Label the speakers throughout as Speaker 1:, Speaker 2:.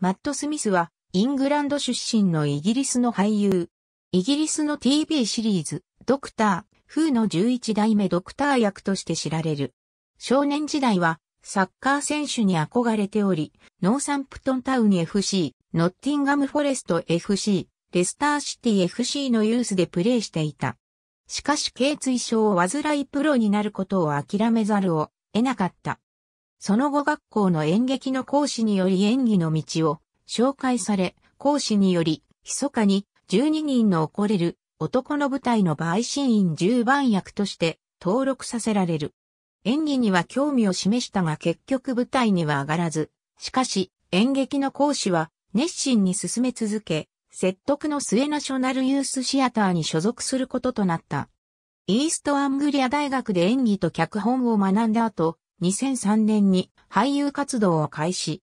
Speaker 1: マット・スミスは、イングランド出身のイギリスの俳優。イギリスの TV シリーズ、ドクター、フーの11代目ドクター役として知られる。少年時代は、サッカー選手に憧れており、ノーサンプトンタウン FC、ノッティンガムフォレスト FC、レスターシティ FC のユースでプレーしていた。しかし、頸椎症を患いプロになることを諦めざるを得なかった。その後学校の演劇の講師により演技の道を紹介され、講師により、密かに12人の怒れる男の舞台の陪審員10番役として登録させられる。演技には興味を示したが結局舞台には上がらず、しかし演劇の講師は熱心に進め続け、説得の末ナショナルユースシアターに所属することとなった。イーストアングリア大学で演技と脚本を学んだ後、2003年に俳優活動を開始。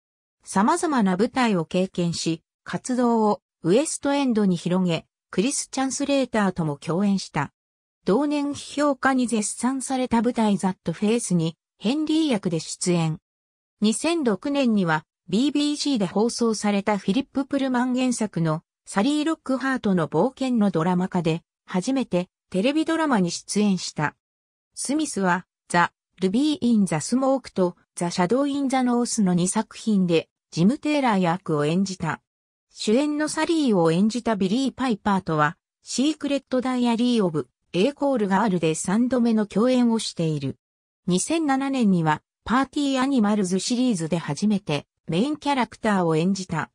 Speaker 1: 様々な舞台を経験し、活動をウエストエンドに広げ、クリス・チャンスレーターとも共演した。同年批評家に絶賛された舞台ザットフェイスにヘンリー役で出演。2006年には BBC で放送されたフィリップ・プルマン原作のサリー・ロックハートの冒険のドラマ化で初めてテレビドラマに出演した。スミスはザ・ルビー・イン・ザ・スモークとザ・シャドウ・イン・ザ・ノースの2作品でジム・テーラー役を演じた。主演のサリーを演じたビリー・パイパーとは、シークレット・ダイアリー・オブ・エイコール・ガールで3度目の共演をしている。2007年には、パーティー・アニマルズシリーズで初めてメインキャラクターを演じた。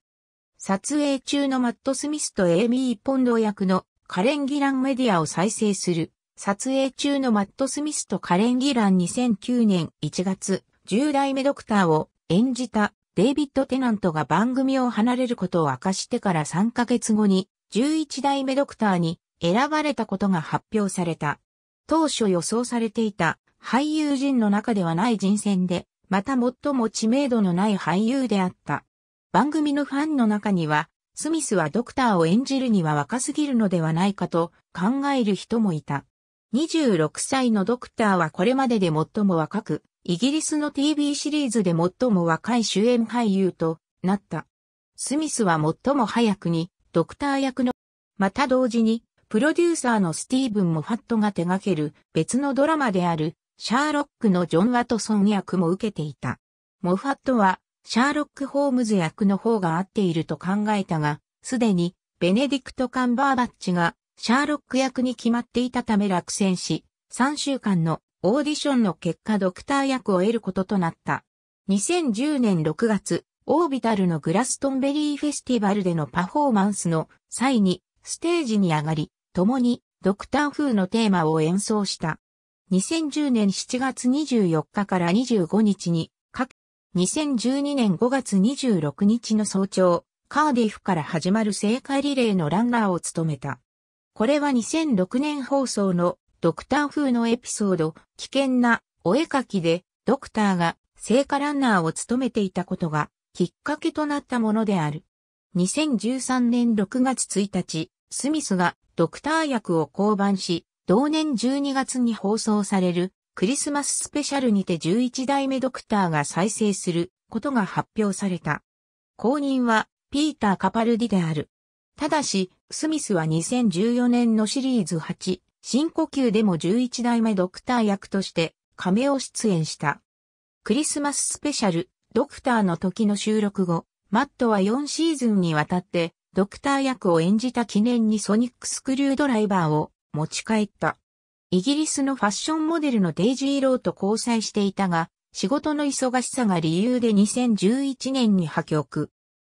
Speaker 1: 撮影中のマット・スミスとエイミー・ポンド役のカレン・ギラン・メディアを再生する撮影中のマット・スミスとカレン・ギラン2009年1月、10代目ドクターを演じたデイビッド・テナントが番組を離れることを明かしてから3ヶ月後に11代目ドクターに選ばれたことが発表された。当初予想されていた俳優陣の中ではない人選で、また最も知名度のない俳優であった。番組のファンの中には、スミスはドクターを演じるには若すぎるのではないかと考える人もいた。26歳のドクターはこれまでで最も若く、イギリスの TV シリーズで最も若い主演俳優となった。スミスは最も早くにドクター役の、また同時にプロデューサーのスティーブン・モファットが手掛ける別のドラマであるシャーロックのジョン・ワトソン役も受けていた。モファットはシャーロック・ホームズ役の方が合っていると考えたが、すでにベネディクト・カンバーバッチがシャーロック役に決まっていたため落選し、3週間のオーディションの結果ドクター役を得ることとなった。2010年6月、オービタルのグラストンベリーフェスティバルでのパフォーマンスの際にステージに上がり、共にドクター風のテーマを演奏した。2010年7月24日から25日に、か2012年5月26日の早朝、カーディフから始まる聖火リレーのランナーを務めた。これは2006年放送のドクター風のエピソード、危険なお絵描きでドクターが聖火ランナーを務めていたことがきっかけとなったものである。2013年6月1日、スミスがドクター役を降板し、同年12月に放送されるクリスマススペシャルにて11代目ドクターが再生することが発表された。後任はピーター・カパルディである。ただし、スミスは2014年のシリーズ8、深呼吸でも11代目ドクター役として名を出演した。クリスマススペシャル、ドクターの時の収録後、マットは4シーズンにわたって、ドクター役を演じた記念にソニックスクリュードライバーを持ち帰った。イギリスのファッションモデルのデイジー・ローと交際していたが、仕事の忙しさが理由で2011年に破局。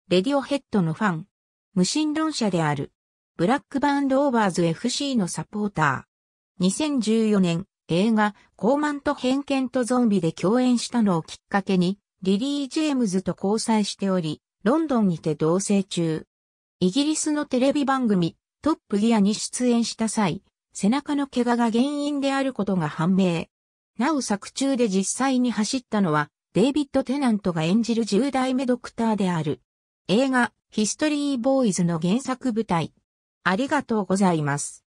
Speaker 1: レディオヘッドのファン。無神論者である。ブラックバーンローバーズ FC のサポーター。2014年、映画、高慢と偏見とゾンビで共演したのをきっかけに、リリー・ジェームズと交際しており、ロンドンにて同棲中。イギリスのテレビ番組、トップギアに出演した際、背中の怪我が原因であることが判明。なお作中で実際に走ったのは、デイビッド・テナントが演じる10代目ドクターである。映画、ヒストリー・ボーイズの原作舞台、ありがとうございます。